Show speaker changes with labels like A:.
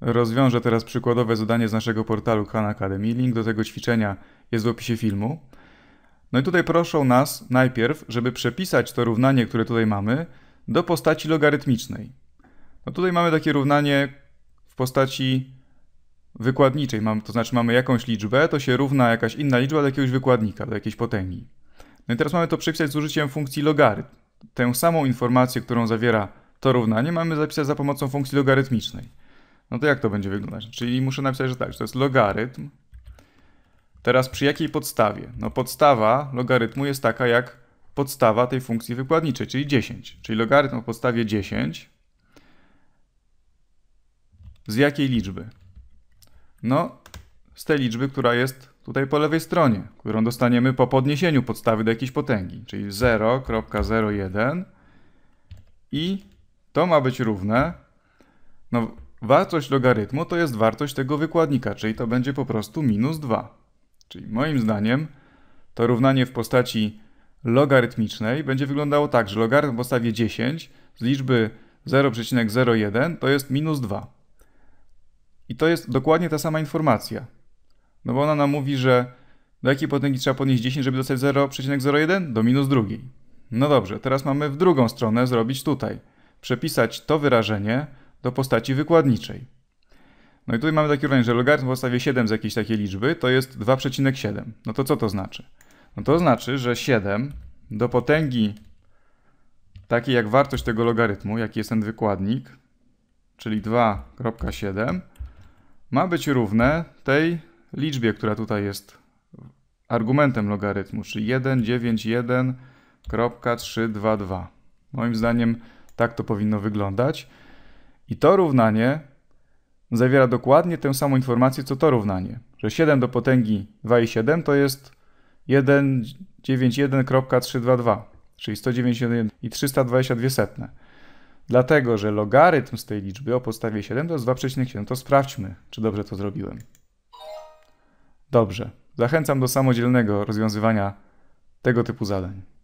A: Rozwiążę teraz przykładowe zadanie z naszego portalu Khan Academy. Link do tego ćwiczenia jest w opisie filmu. No i tutaj proszą nas najpierw, żeby przepisać to równanie, które tutaj mamy, do postaci logarytmicznej. No tutaj mamy takie równanie w postaci wykładniczej, Mam, to znaczy mamy jakąś liczbę, to się równa jakaś inna liczba do jakiegoś wykładnika, do jakiejś potęgi. No i teraz mamy to przepisać z użyciem funkcji logarytm. Tę samą informację, którą zawiera to równanie, mamy zapisać za pomocą funkcji logarytmicznej. No to jak to będzie wyglądać? Czyli muszę napisać, że tak, że to jest logarytm. Teraz przy jakiej podstawie? No podstawa logarytmu jest taka jak podstawa tej funkcji wykładniczej, czyli 10. Czyli logarytm o podstawie 10 z jakiej liczby? No z tej liczby, która jest tutaj po lewej stronie, którą dostaniemy po podniesieniu podstawy do jakiejś potęgi, czyli 0.01 i to ma być równe, no Wartość logarytmu to jest wartość tego wykładnika, czyli to będzie po prostu minus 2. Czyli moim zdaniem to równanie w postaci logarytmicznej będzie wyglądało tak, że logarytm w podstawie 10 z liczby 0,01 to jest minus 2. I to jest dokładnie ta sama informacja. No bo ona nam mówi, że do jakiej potęgi trzeba podnieść 10, żeby dostać 0,01? Do minus drugiej. No dobrze, teraz mamy w drugą stronę zrobić tutaj. Przepisać to wyrażenie do postaci wykładniczej. No i tutaj mamy takie równanie, że logarytm w podstawie 7 z jakiejś takiej liczby to jest 2,7. No to co to znaczy? No to znaczy, że 7 do potęgi takiej jak wartość tego logarytmu, jaki jest ten wykładnik, czyli 2,7, ma być równe tej liczbie, która tutaj jest argumentem logarytmu, czyli 1,91,322. Moim zdaniem tak to powinno wyglądać. I to równanie zawiera dokładnie tę samą informację, co to równanie, że 7 do potęgi 2,7 to jest 191.322, czyli 191 i 322 setne. Dlatego, że logarytm z tej liczby o podstawie 7 to jest 2,7, to sprawdźmy, czy dobrze to zrobiłem. Dobrze. Zachęcam do samodzielnego rozwiązywania tego typu zadań.